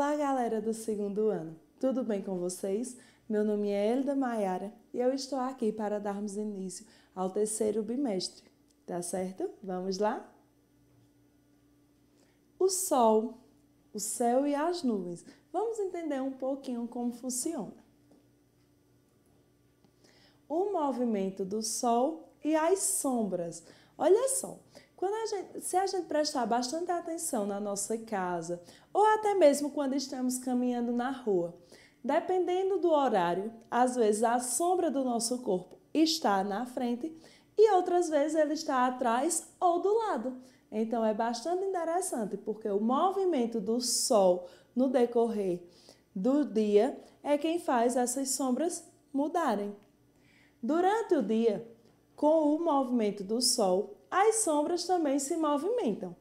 Olá, galera do segundo ano. Tudo bem com vocês? Meu nome é Elda Maiara e eu estou aqui para darmos início ao terceiro bimestre. Tá certo? Vamos lá? O sol, o céu e as nuvens. Vamos entender um pouquinho como funciona. O movimento do sol e as sombras. Olha só, quando a gente, se a gente prestar bastante atenção na nossa casa, ou até mesmo quando estamos caminhando na rua, dependendo do horário, às vezes a sombra do nosso corpo está na frente e outras vezes ele está atrás ou do lado. Então é bastante interessante, porque o movimento do sol no decorrer do dia é quem faz essas sombras mudarem. Durante o dia, com o movimento do sol, as sombras também se movimentam.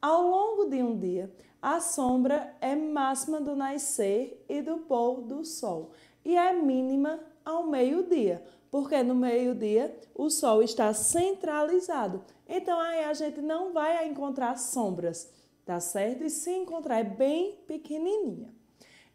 Ao longo de um dia, a sombra é máxima do nascer e do pôr do sol e é mínima ao meio-dia, porque no meio-dia o sol está centralizado. Então aí a gente não vai encontrar sombras, tá certo? E se encontrar é bem pequenininha.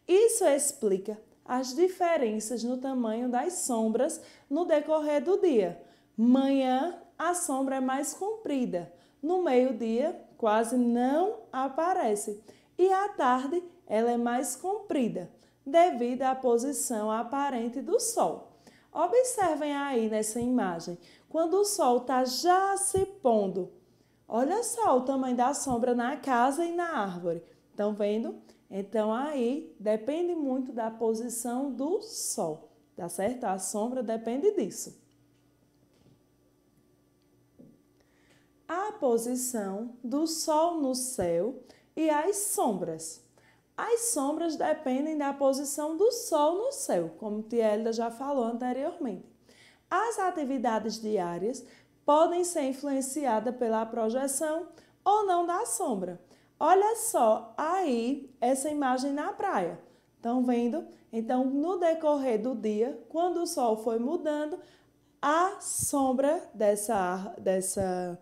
Isso explica as diferenças no tamanho das sombras no decorrer do dia. Manhã a sombra é mais comprida. No meio-dia, quase não aparece. E à tarde, ela é mais comprida, devido à posição aparente do Sol. Observem aí nessa imagem, quando o Sol está já se pondo. Olha só o tamanho da sombra na casa e na árvore. Estão vendo? Então aí depende muito da posição do Sol, tá certo? A sombra depende disso. a posição do Sol no céu e as sombras. As sombras dependem da posição do Sol no céu, como Tielda já falou anteriormente. As atividades diárias podem ser influenciadas pela projeção ou não da sombra. Olha só aí essa imagem na praia. Estão vendo? Então, no decorrer do dia, quando o sol foi mudando, a sombra dessa, dessa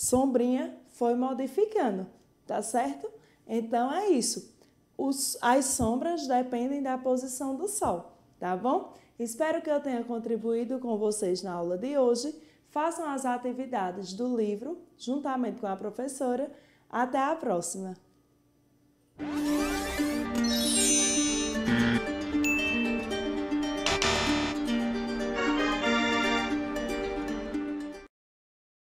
sombrinha foi modificando, tá certo? Então é isso. Os, as sombras dependem da posição do sol, tá bom? Espero que eu tenha contribuído com vocês na aula de hoje. Façam as atividades do livro juntamente com a professora. Até a próxima!